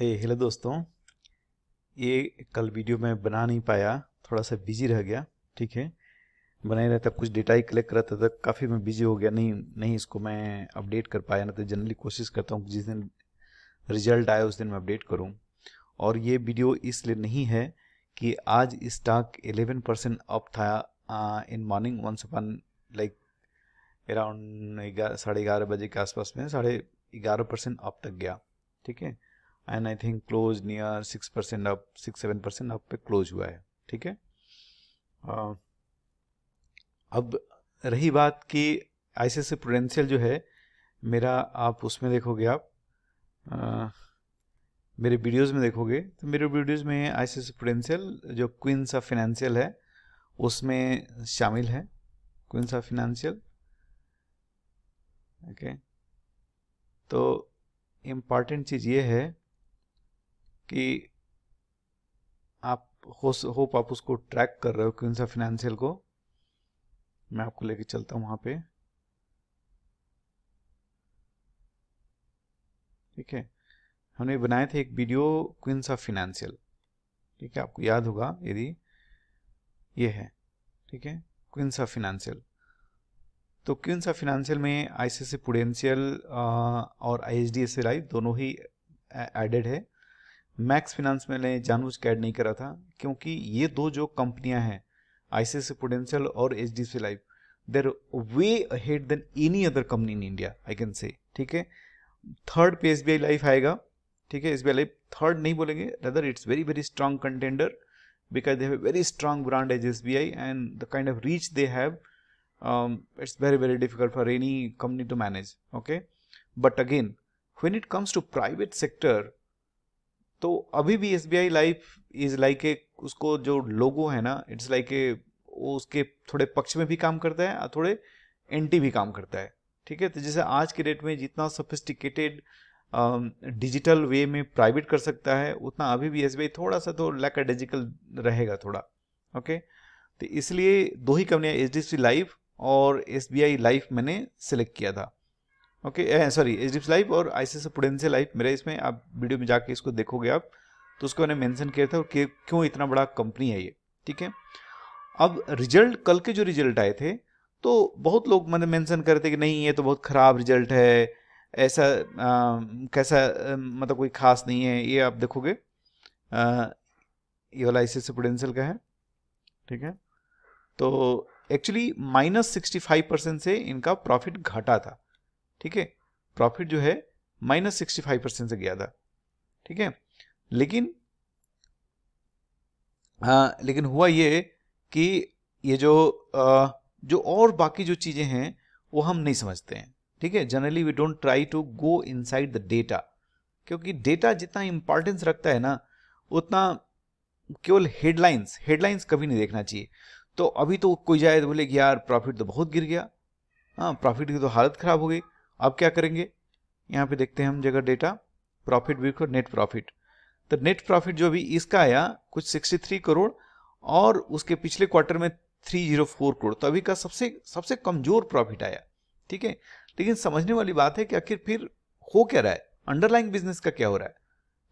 ए hello दोस्तों ये कल वीडियो मैं बना नहीं पाया थोड़ा सा बिजी रह गया ठीक है बनाए रहता कुछ डेटा ही कलेक्ट करता था काफ़ी मैं बिजी हो गया नहीं नहीं इसको मैं अपडेट कर पाया ना तो जनरली कोशिश करता हूँ जिस दिन रिजल्ट आया उस दिन मैं अपडेट करूँ और ये वीडियो इसलिए नहीं है कि आज स्टॉक एलेवन परसेंट अप था इन मॉर्निंग से वन लाइक अराउंड साढ़े ग्यारह बजे के आसपास में साढ़े ग्यारह परसेंट अप तक गया ठीक है and I think close near six percent up six seven percent up पे क्लोज हुआ है ठीक है uh, अब रही बात कि से प्रोडेंशियल जो है मेरा आप उसमें देखोगे आप आ, मेरे वीडियोस में देखोगे तो मेरे वीडियोस में से प्रोडेंशियल जो क्वींस ऑफ फिनेंशियल है उसमें शामिल है क्वींस ऑफ फिनेंशियल ओके तो इम्पॉर्टेंट चीज़ ये है कि आप हो होप आप उसको ट्रैक कर रहे हो क्विंस ऑफ फाइनेंशियल को मैं आपको लेके चलता हूँ वहाँ पे ठीक है हमने बनाए थे एक वीडियो क्विंस ऑफ फिनेंशियल ठीक है आपको याद होगा यदि ये है ठीक है क्विंस ऑफ फिनेंशियल तो क्विंस ऑफ फिनेंशियल में आईसीसी सी पुडेंशियल और I H D S L I दोनों ही एडेड है मैक्स फिनेंस में लें जानबूझ के ऐड नहीं करा था क्योंकि ये दो जो कंपनियां हैं आईसीआईसी पोडेंशियल और H D C life there way head than any other company in India I can say ठीक है थर्ड पे एस बी आई लाइफ आएगा ठीक है S B I life third नहीं बोलेंगे rather it's very very strong contender because they है very strong brand as S B I and the kind of reach they have it's very very difficult for any company to manage okay but again when it comes to private sector तो अभी भी S B I life is like a उसको जो लोगो है ना it's like a वो उसके थोड़े पक्ष में भी काम करता है और थोड़े एंटी भी काम करता है ठीक है तो जैसे आज के डेट में जितना सोफिस्टिकेटेड डिजिटल वे में प्राइवेट कर सकता है उतना अभी भी एस थोड़ा सा तो लैकाडेजिकल रहेगा थोड़ा ओके तो इसलिए दो ही कंपनियाँ एच डी सी लाइफ और एस बी आई लाइफ मैंने सेलेक्ट किया था okay sorry H D live और सी प्रोडेंशियल लाइफ मेरे इसमें आप वीडियो में जाके इसको देखोगे आप तो उसको मैंने मेंशन किया था और क्यों इतना बड़ा कंपनी है ये ठीक है अब रिजल्ट कल के जो रिजल्ट आए थे तो बहुत लोग मतलब मेंशन करते कि नहीं ये तो बहुत ख़राब रिजल्ट है ऐसा आ, कैसा मतलब कोई खास नहीं है ये आप देखोगे ये वाला आईसीएस प्रूडेंशियल का है ठीक है तो actually minus sixty five percent से इनका प्रॉफिट घटा था ठीक है प्रॉफिट जो है माइनस सिक्सटी फाइव परसेंट से गया था ठीक है लेकिन आ, हाँ, लेकिन हुआ ये कि ये जो आ, जो और बाकी जो चीज़ें हैं वो हम नहीं समझते हैं ठीक है generally we don't try to go inside the data क्योंकि डेटा जितना इंपॉर्टेंस रखता है ना उतना केवल हेडलाइंस हेडलाइंस कभी नहीं देखना चाहिए तो अभी तो कोई जाए तो बोले कि यार प्रॉफिट तो बहुत गिर गया हाँ प्रॉफिट की तो हालत ख़राब हो गई अब क्या करेंगे यहाँ पे देखते हैं हम जगह डेटा प्रॉफिट व्यू को नेट प्रॉफिट तो नेट प्रॉफिट जो अभी इसका आया कुछ 63 करोड़ और उसके पिछले क्वार्टर में 304 करोड़ तो अभी का सबसे सबसे कमजोर प्रॉफिट आया ठीक है लेकिन समझने वाली बात है कि आखिर फिर हो क्या रहा है अंडरलाइंग बिजनेस का क्या हो रहा है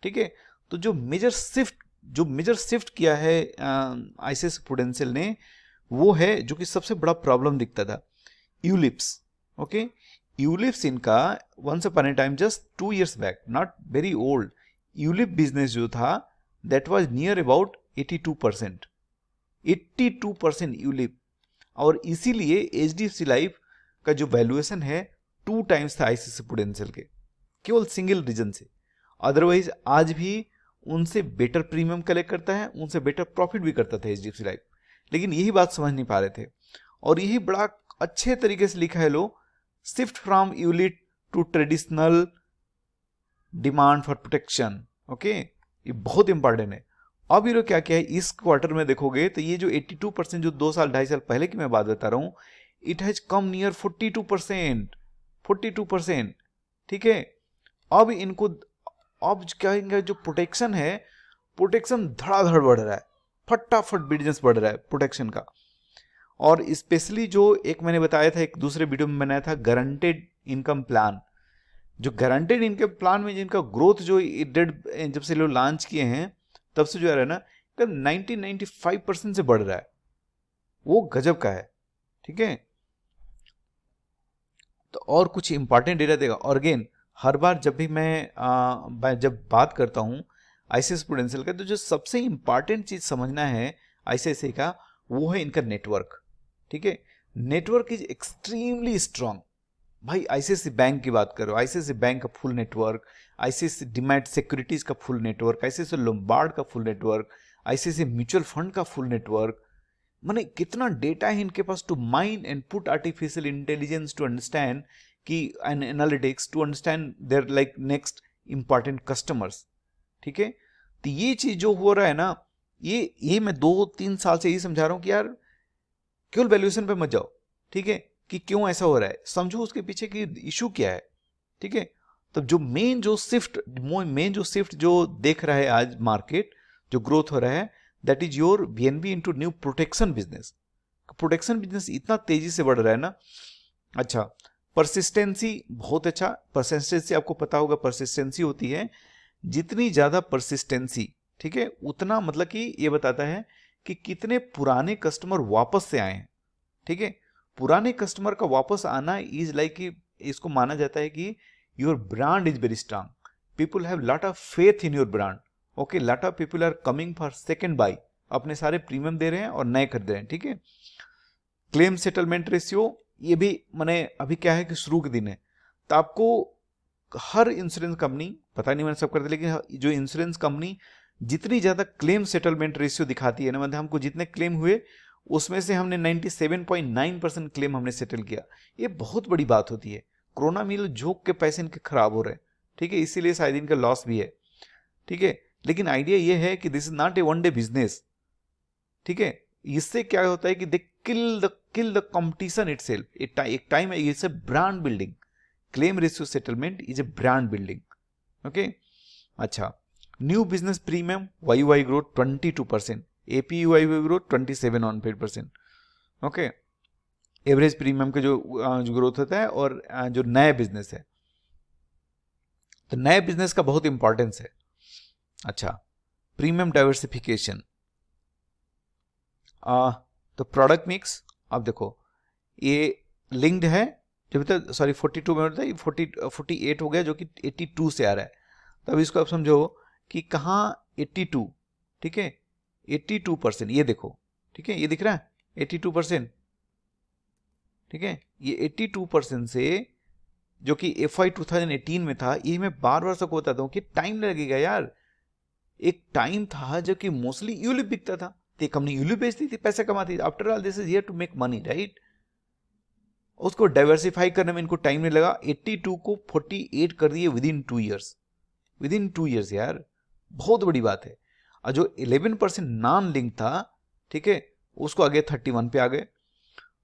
ठीक है तो जो मेजर शिफ्ट जो मेजर शिफ्ट किया है आईसीएस प्रूडेंशियल ने वो है जो कि सबसे बड़ा प्रॉब्लम दिखता था ULIPs okay Ulip Sinka once upon a time just two years back, not very old, Ulip business जो था that was near about 82 percent 82 percent ULIP और इसीलिए H D F C life का जो वैल्यूएशन है two times था आई सी potential के केवल सिंगल रीजन से अदरवाइज आज भी उनसे बेटर प्रीमियम कलेक्ट करता है उनसे बेटर प्रॉफिट भी करता था H D F C life लेकिन यही बात समझ नहीं पा रहे थे और यही बड़ा अच्छे तरीके से लिखा है लोग shift from ULIT to traditional demand for protection okay ये बहुत इंपॉर्टेंट है अब ये क्या क्या है इस क्वार्टर में देखोगे तो ये जो 82 परसेंट जो दो साल ढाई साल पहले की मैं बात बता रहा हूं it has come near 42 percent forty two percent ठीक है अब इनको अब क्या इनका जो प्रोटेक्शन है प्रोटेक्शन धड़ाधड़ बढ़ रहा है फटाफट बिजनेस बढ़ रहा है प्रोटेक्शन का और स्पेशली जो एक मैंने बताया था एक दूसरे वीडियो में बनाया था गारंटेड इनकम प्लान जो गारंटेड इनकम प्लान में जिनका ग्रोथ जो डेड जब से लोग लॉन्च किए हैं तब से जो है ना नाइनटी फाइव परसेंट से बढ़ रहा है वो गजब का है ठीक है तो और कुछ इंपॉर्टेंट डेटा देगा और अगेन हर बार जब भी मैं आ, जब बात करता हूं आईसीएस प्रोडेंशियल का तो जो सबसे इंपॉर्टेंट चीज समझना है आईसीआईसी का वो है इनका नेटवर्क ठीक है नेटवर्क इज एक्सट्रीमली स्ट्रांग भाई आईसीआईसी बैंक की बात करो आईसीआईसी बैंक का full network ICICI demat securities का फुल नेटवर्क आईसीआईसी लोम्बार्ड का full network ICICI mutual fund का फुल नेटवर्क मैंने कितना डेटा है इनके पास to mine and put artificial intelligence to understand की and analytics to understand their like next important customers ठीक है तो ये चीज जो हो रहा है ना ये ये मैं दो तीन साल से यही समझा रहा हूँ कि यार केवल वैल्यूएशन पे मत जाओ ठीक है कि क्यों ऐसा हो रहा है समझो उसके पीछे की इशू क्या है ठीक है तो जो मेन जो शिफ्ट मेन जो शिफ्ट जो देख रहा है आज मार्केट जो ग्रोथ हो रहा है that is your B N B into new protection business protection business इतना तेजी से बढ़ रहा है ना अच्छा परसिस्टेंसी बहुत अच्छा परसिस्टेंसी आपको पता होगा परसिस्टेंसी होती है जितनी ज्यादा परसिस्टेंसी ठीक है उतना मतलब कि ये बताता है कि कितने पुराने कस्टमर वापस से आए हैं ठीक है पुराने कस्टमर का वापस आना इज लाइक like इसको माना जाता है कि your brand is very strong people have lot of faith in your brand okay lot of people are coming for second by अपने सारे प्रीमियम दे रहे हैं और नए खरीद रहे हैं ठीक है क्लेम सेटलमेंट रेशियो ये भी मैंने अभी क्या है कि शुरू के दिन है तो आपको हर इंश्योरेंस कंपनी पता नहीं मैंने सब कर दिया लेकिन जो इंश्योरेंस कंपनी जितनी ज़्यादा क्लेम सेटलमेंट रेशियो दिखाती है ना मतलब हमको जितने क्लेम हुए उसमें से हमने 97.9 परसेंट क्लेम हमने सेटल किया ये बहुत बड़ी बात होती है कोरोना मिल झोंक के पैसे इनके खराब हो रहे हैं ठीक है इसीलिए शायद इनका लॉस भी है ठीक है लेकिन आइडिया ये है कि this is not a one day business ठीक है इससे क्या होता है कि they kill the kill the competition itself एक टाइम है it's a brand building claim ratio settlement is a brand building okay अच्छा new business premium Y Y New twenty two percent AP Y Y YUI twenty seven on paid percent okay average premium के जो जो growth होता है और जो नया business है तो नए बिजनेस का बहुत इंपॉर्टेंस है अच्छा प्रीमियम डाइवर्सिफिकेशन तो प्रोडक्ट मिक्स अब देखो ये लिंक्ड है जब तक सॉरी 42 में होता है 40 48 हो गया जो कि 82 से आ रहा है तो अब इसको आप समझो कि कहाँ 82 ठीक है 82 परसेंट ये देखो ठीक है ये दिख रहा है 82 परसेंट ठीक है ये 82 परसेंट से जो कि एफ आई टू में था ये मैं बार बार सबको बताता हूँ कि टाइम लगेगा यार एक टाइम था जो कि मोस्टली यूलिप बिकता था तो कंपनी यूलिप बेचती थी पैसे कमाती थी after all this is here to make money right उसको डाइवर्सिफाई करने में इनको टाइम नहीं लगा 82 को 48 कर दिए within two years within two years यार बहुत बड़ी बात है और जो 11 परसेंट नॉन लिंक था ठीक है उसको आगे 31 पे आ गए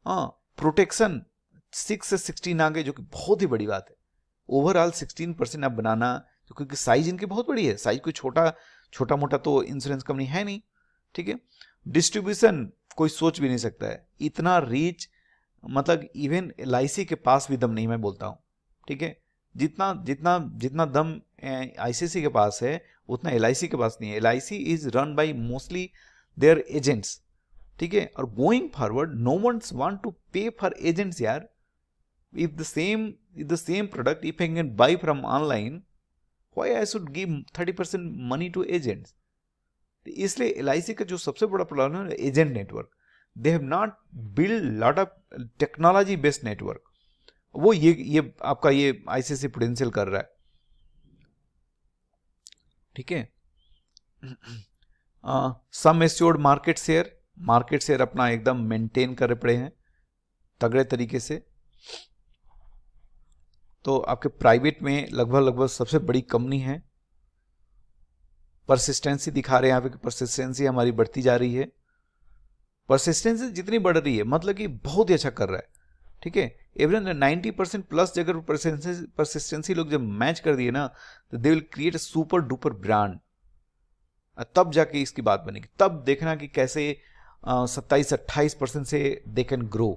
हाँ प्रोटेक्शन सिक्स से सिक्सटीन आ गए जो कि बहुत ही बड़ी बात है ओवरऑल सिक्सटीन परसेंट आप बनाना तो क्योंकि साइज इनकी बहुत बड़ी है साइज कोई छोटा छोटा मोटा तो इंश्योरेंस कंपनी है नहीं ठीक है डिस्ट्रीब्यूशन कोई सोच भी नहीं सकता है इतना रीच मतलब इवन एल के पास भी दम नहीं मैं बोलता हूँ ठीक है जितना जितना जितना दम आईसीसी के पास है उतना एल के पास नहीं है L is run by mostly their agents ठीक है और going forward no one's want to pay for agents यार if the same if the same product if I can buy from online why I should give thirty percent money to agents इसलिए L का जो सबसे बड़ा problem है agent network they have not build lot of technology based network वो ये ये आपका ये आईसीसी प्रोडेंशियल कर रहा है ठीक है sum assured market share market share अपना एकदम मेंटेन कर पड़े हैं तगड़े तरीके से तो आपके प्राइवेट में लगभग लगभग सबसे बड़ी कंपनी है परसिस्टेंसी दिखा रहे हैं यहाँ पे परसिस्टेंसी हमारी बढ़ती जा रही है परसिस्टेंसी जितनी बढ़ रही है मतलब कि बहुत ही अच्छा कर रहा है ठीक है एवरन नाइन्टी परसेंट प्लस अगर परसिस्टेंसी लोग जब मैच कर दिए ना तो they will create super duper brand तब जाके इसकी बात बनेगी तब देखना कि कैसे सत्ताईस अट्ठाईस परसेंट से दे कैन ग्रो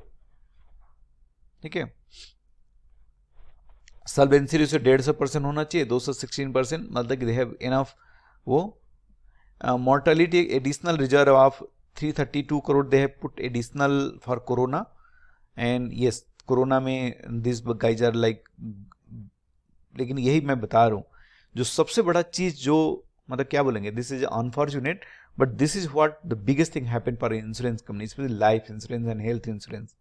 ठीक है सलबेंसी रेशियो डेढ़ सौ परसेंट होना चाहिए दो सौ सिक्सटीन परसेंट मतलब कि दे हैव इनफ वो mortality additional reserve of three thirty two crore they have put additional for corona and yes corona में दिस गाइज आर लाइक लेकिन यही मैं बता रहा हूँ जो सबसे बड़ा चीज जो मतलब क्या बोलेंगे this is unfortunate but this is what the biggest thing happen for insurance company specially life insurance and health insurance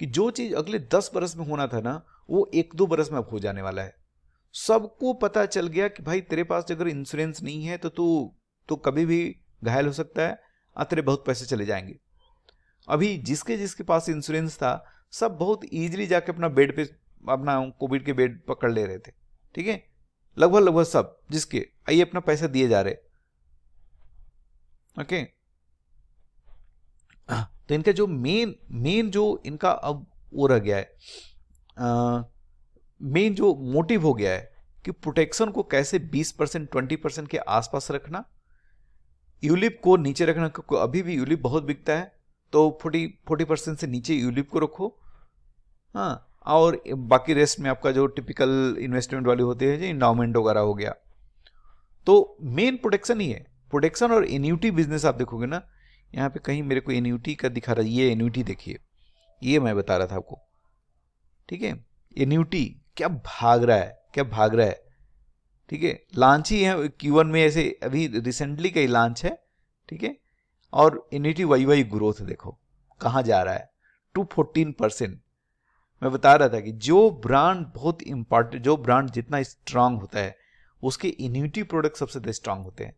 कि जो चीज अगले दस बरस में होना था ना वो एक दो बरस में अब हो जाने वाला है सबको पता चल गया कि भाई तेरे पास अगर इंश्योरेंस नहीं है तो तू तो कभी भी घायल हो सकता है और तेरे बहुत पैसे चले जाएंगे अभी जिसके जिसके पास इंश्योरेंस था सब बहुत ईजिली जाके अपना बेड पे अपना कोविड के बेड पकड़ ले रहे थे ठीक है लगभग लगभग सब जिसके आइए अपना पैसा दिए जा रहे ओके हाँ, तो इनका जो मेन मेन जो इनका अब वो रह गया है मेन जो मोटिव हो गया है कि प्रोटेक्शन को कैसे 20 परसेंट ट्वेंटी परसेंट के आसपास रखना यूलिप को नीचे रखना क्योंकि अभी भी यूलिप बहुत बिकता है तो फोर्टी फोर्टी परसेंट से नीचे यूलिप को रखो हाँ और बाकी रेस्ट में आपका जो टिपिकल इन्वेस्टमेंट वाली होती है जो इंडाउमेंट वगैरह हो गया तो मेन प्रोटेक्शन ही है प्रोटेक्शन और एन्यूटी बिजनेस आप देखोगे ना यहाँ पे कहीं मेरे को एन्यूटी का दिखा रहा है ये एन्यूटी देखिए ये मैं बता रहा था आपको ठीक है एन्यूटी क्या भाग रहा है क्या भाग रहा है ठीक है लॉन्च ही है क्यू में ऐसे अभी रिसेंटली कई लांच लॉन्च है ठीक है और इनिटी वाई वाई ग्रोथ देखो कहाँ जा रहा है टू फोर्टीन परसेंट मैं बता रहा था कि जो ब्रांड बहुत इंपॉर्टेंट जो ब्रांड जितना स्ट्रांग होता है उसके इन्यूटी प्रोडक्ट सबसे ज्यादा स्ट्रांग होते हैं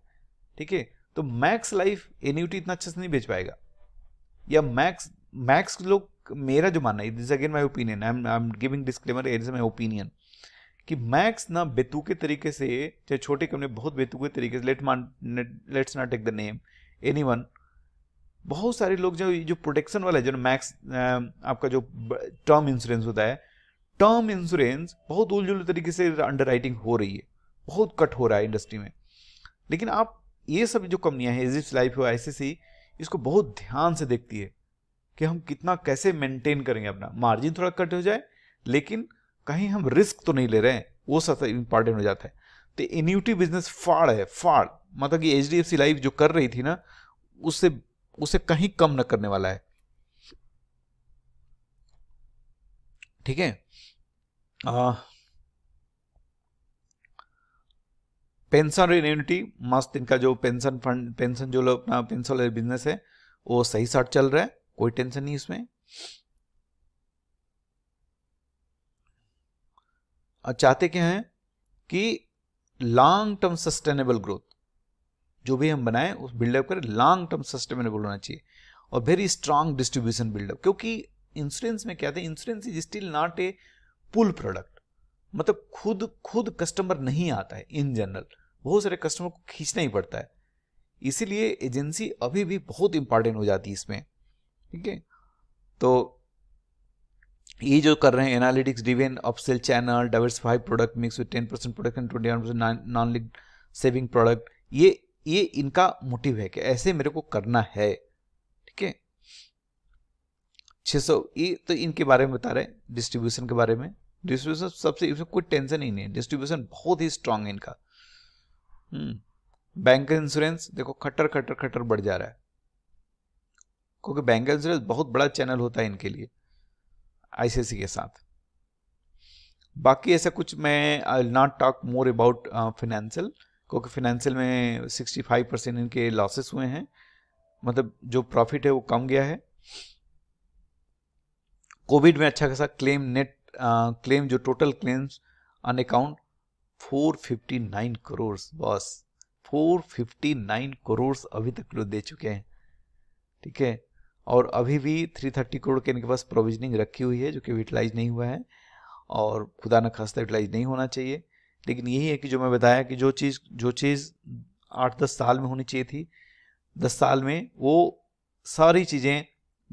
ठीक है तो मैक्स लाइफ इन्यूटी इतना अच्छे से नहीं बेच पाएगा या मैक्स मैक्स लोग मेरा जो मानना है this again my opinion I I am giving disclaimer it is my opinion कि मैक्स ना बेतुके तरीके से चाहे छोटे कंपनी बहुत बेतुके तरीके से लेट मान let's not take the name anyone बहुत सारे लोग जो जो प्रोटेक्शन वाला है जो मैक्स आपका जो टर्म इंश्योरेंस होता है टर्म इंश्योरेंस बहुत उलझुल तरीके से अंडर हो रही है बहुत कट हो रहा है इंडस्ट्री में लेकिन आप ये सब जो कंपनियां हैं एजिप्स लाइफ हो ऐसे सी इसको बहुत ध्यान से देखती है कि हम कितना कैसे मेंटेन करेंगे अपना मार्जिन थोड़ा कट हो जाए लेकिन कहीं हम रिस्क तो नहीं ले रहे हैं वो सबसे इंपॉर्टेंट हो जाता है तो एन्यूटी बिजनेस फाड़ है फाड़ मतलब कि एच लाइफ जो कर रही थी ना उससे उसे कहीं कम न करने वाला है ठीक है पेंशन और इन्यूनिटी मस्त इनका जो पेंशन फंड पेंशन जो लोग अपना पेंशन वाले बिजनेस है वो सही साठ चल रहा है कोई टेंशन नहीं इसमें और चाहते क्या हैं कि लॉन्ग टर्म सस्टेनेबल ग्रोथ जो भी हम बनाएं उस बिल्डअप करें लॉन्ग टर्म सस्टेनेबल होना चाहिए और वेरी स्ट्रांग डिस्ट्रीब्यूशन बिल्डअप क्योंकि इंश्योरेंस में क्या था insurance is still not a pull product मतलब खुद खुद कस्टमर नहीं आता है इन जनरल बहुत सारे कस्टमर को खींचना ही पड़ता है इसीलिए एजेंसी अभी भी बहुत इंपॉर्टेंट हो जाती है इसमें ठीक है तो ये जो कर रहे हैं analytics driven upsell channel diversified product mix with ten percent product and twenty non link saving product ये ये इनका मोटिव है कि ऐसे मेरे को करना है ठीक है सौ ये तो इनके बारे में बता रहे हैं डिस्ट्रीब्यूशन के बारे में डिस्ट्रीब्यूशन सबसे इसमें कोई टेंशन ही नहीं है डिस्ट्रीब्यूशन बहुत ही स्ट्रांग है इनका बैंक हम्म, इंश्योरेंस देखो खट्टर खट्टर खट्टर बढ़ जा रहा है क्योंकि बैंक इंश्योरेंस बहुत बड़ा चैनल होता है इनके लिए आईसीआईसी के साथ बाकी ऐसा कुछ मैं I not talk more about financial क्योंकि फिनेंशियल में 65 परसेंट इनके लॉसेस हुए हैं मतलब जो प्रॉफिट है वो कम गया है कोविड में अच्छा खासा क्लेम नेट क्लेम जो total claims on account 459 crore boss 459 crore अभी तक लोग दे चुके हैं ठीक है और अभी भी 330 करोड़ के इनके पास प्रोविजनिंग रखी हुई है जो कि यूटिलाइज नहीं हुआ है और खुदा न खास्ता यूटिलाइज नहीं होना चाहिए लेकिन यही है कि जो मैं बताया कि जो चीज़ जो चीज़ आठ दस साल में होनी चाहिए थी दस साल में वो सारी चीज़ें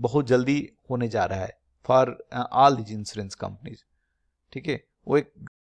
बहुत जल्दी होने जा रहा है for all these insurance companies ठीक है वो एक